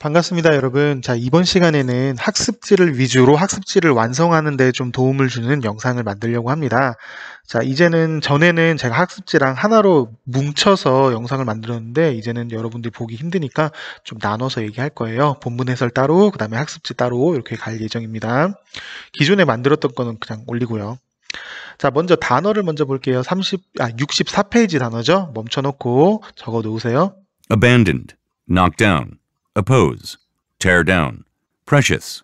반갑습니다, 여러분. 자, 이번 시간에는 학습지를 위주로 학습지를 완성하는 데 좀 도움을 주는 영상을 만들려고 합니다. 자, 이제는 전에는 제가 학습지랑 하나로 뭉쳐서 영상을 만들었는데 이제는 여러분들이 보기 힘드니까 좀 나눠서 얘기할 거예요. 본문 해설 따로, 그다음에 학습지 따로 이렇게 갈 예정입니다. 기존에 만들었던 거는 그냥 올리고요. 자, 먼저 단어를 먼저 볼게요. 30, 아, 64페이지 단어죠. 멈춰놓고 적어 놓으세요. abandoned, knocked down oppose, tear down, precious,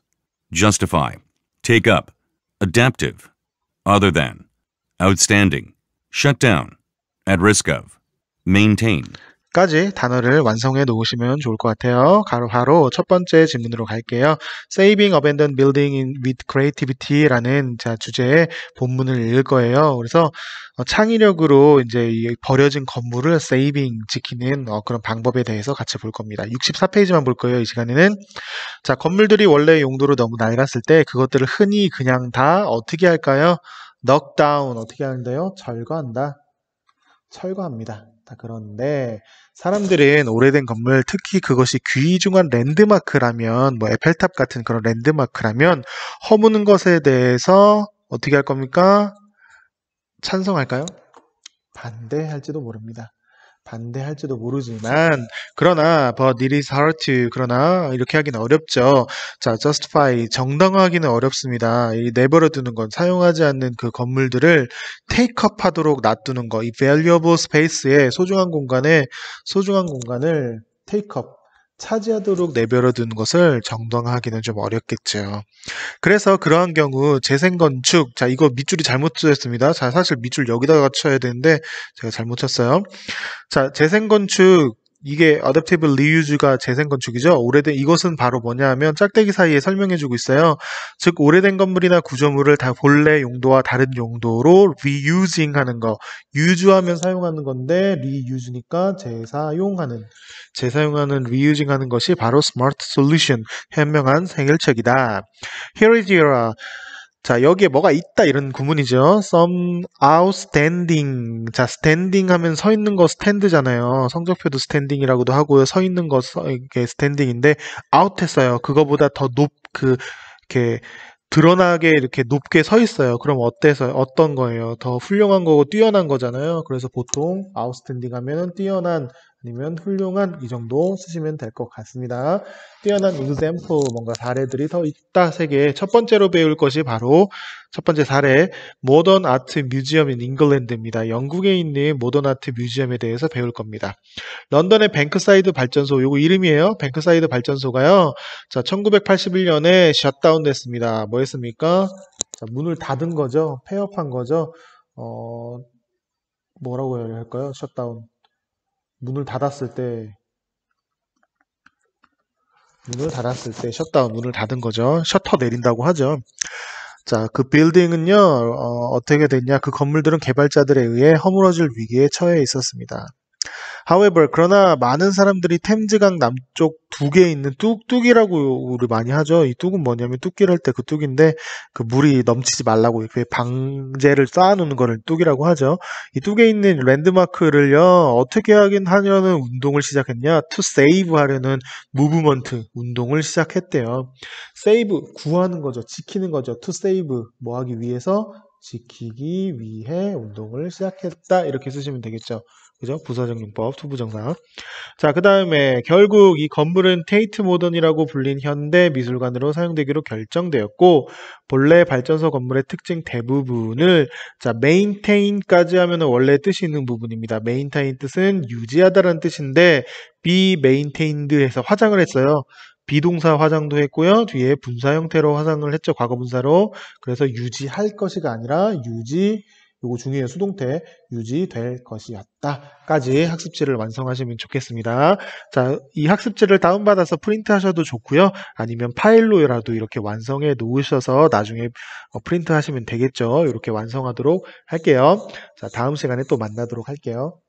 justify, take up, adaptive, other than, outstanding, shut down, at risk of, maintain. 까지 단어를 완성해 놓으시면 좋을 것 같아요. 바로, 바로 첫 번째 질문으로 갈게요. Saving Abandoned Building with Creativity라는 주제의 본문을 읽을 거예요. 그래서 어, 창의력으로 이제 버려진 건물을 세이빙 지키는 어, 그런 방법에 대해서 같이 볼 겁니다. 64페이지만 볼 거예요. 이 시간에는 자 건물들이 원래 용도로 너무 낡았을 때 그것들을 흔히 그냥 다 어떻게 할까요? 넉다운 어떻게 하는데요? 절거한다. 철거합니다. 그런데 사람들은 오래된 건물, 특히 그것이 귀중한 랜드마크라면, 뭐 에펠탑 같은 그런 랜드마크라면 허무는 것에 대해서 어떻게 할 겁니까? 찬성할까요? 반대할지도 모릅니다. 반대할지도 모르지만 음, 그러나 but it is hard to 그러나 이렇게 하기는 어렵죠. 자, justify 정당화하기는 어렵습니다. 이 내버려 두는 건 사용하지 않는 그 건물들을 take up 하도록 놔두는 거. 이 valuable space에 소중한 공간에 소중한 공간을 take up 차지하도록 내버려둔 것을 정당화하기는 좀 어렵겠죠. 그래서 그러한 경우 재생건축, 자 이거 밑줄이 잘못 쓰였습니다. 자 사실 밑줄 여기다가 쳐야 되는데 제가 잘못 쳤어요. 자 재생건축 이게 Adaptive Reuse가 재생 건축이죠. 오래된 이것은 바로 뭐냐하면 짝대기 사이에 설명해주고 있어요. 즉 오래된 건물이나 구조물을 다 본래 용도와 다른 용도로 reusing하는 거, 유주하면 사용하는 건데 reuse니까 재사용하는, 재사용하는 reusing하는 것이 바로 Smart Solution 현명한 생일책이다 Here is your 자, 여기에 뭐가 있다 이런 구문이죠. some outstanding. 자, standing 하면 서 있는 거 stand잖아요. 성적표도 standing이라고도 하고요. 서 있는 거 서, 이게 standing인데 out 했어요. 그거보다 더 높 그 이렇게 드러나게 이렇게 높게 서 있어요. 그럼 어때서 어떤 거예요? 더 훌륭한 거고 뛰어난 거잖아요. 그래서 보통 outstanding 하면은 뛰어난 아니면 훌륭한 이 정도 쓰시면 될 것 같습니다. 뛰어난 example 뭔가 사례들이 더 있다 세계 에첫 번째로 배울 것이 바로 첫 번째 사례 모던 아트 뮤지엄인 잉글랜드입니다. 영국에 있는 모던 아트 뮤지엄에 대해서 배울 겁니다. 런던의 뱅크사이드 발전소 요거 이름이에요. 뱅크사이드 발전소가요. 자 1981년에 셧다운 됐습니다. 뭐 했습니까? 자, 문을 닫은 거죠. 폐업한 거죠. 어 뭐라고 해야 할까요? 셧다운 문을 닫았을 때 문을 닫았을 때 셧다운 문을 닫은 거죠. 셔터 내린다고 하죠. 자, 그 빌딩은요, 어, 어떻게 됐냐. 그 건물들은 개발자들에 의해 허물어질 위기에 처해 있었습니다. However, 그러나 많은 사람들이 템즈강 남쪽 두 개 있는 뚝, 뚝이라고 우리 많이 하죠. 이 뚝은 뭐냐면 뚝길 기할때 그 뚝인데 그 물이 넘치지 말라고 이렇게 방제를 쌓아놓는 거를 뚝이라고 하죠. 이 뚝에 있는 랜드마크를요, 어떻게 하긴 하려는 운동을 시작했냐? to save 하려는 무브먼트 운동을 시작했대요. save, 구하는 거죠. 지키는 거죠. to save, 뭐 하기 위해서 지키기 위해 운동을 시작했다 이렇게 쓰시면 되겠죠. 그죠? 부사정용법 투부정사. 자, 그 다음에 결국 이 건물은 테이트 모던이라고 불린 현대 미술관으로 사용되기로 결정되었고 본래 발전소 건물의 특징 대부분을 자, m a i n 까지 하면 원래 뜻이 있는 부분입니다. 메인테인 뜻은 유지하다라는 뜻인데 비 메인테인드 t 에서 화장을 했어요. 비동사 화장도 했고요. 뒤에 분사 형태로 화장을 했죠. 과거 분사로. 그래서 유지할 것이가 아니라 유지 요거 중요해요. 수동태 유지될 것이었다까지 학습지를 완성하시면 좋겠습니다. 자, 이 학습지를 다운받아서 프린트하셔도 좋고요. 아니면 파일로라도 이렇게 완성해 놓으셔서 나중에 어, 프린트하시면 되겠죠. 이렇게 완성하도록 할게요. 자, 다음 시간에 또 만나도록 할게요.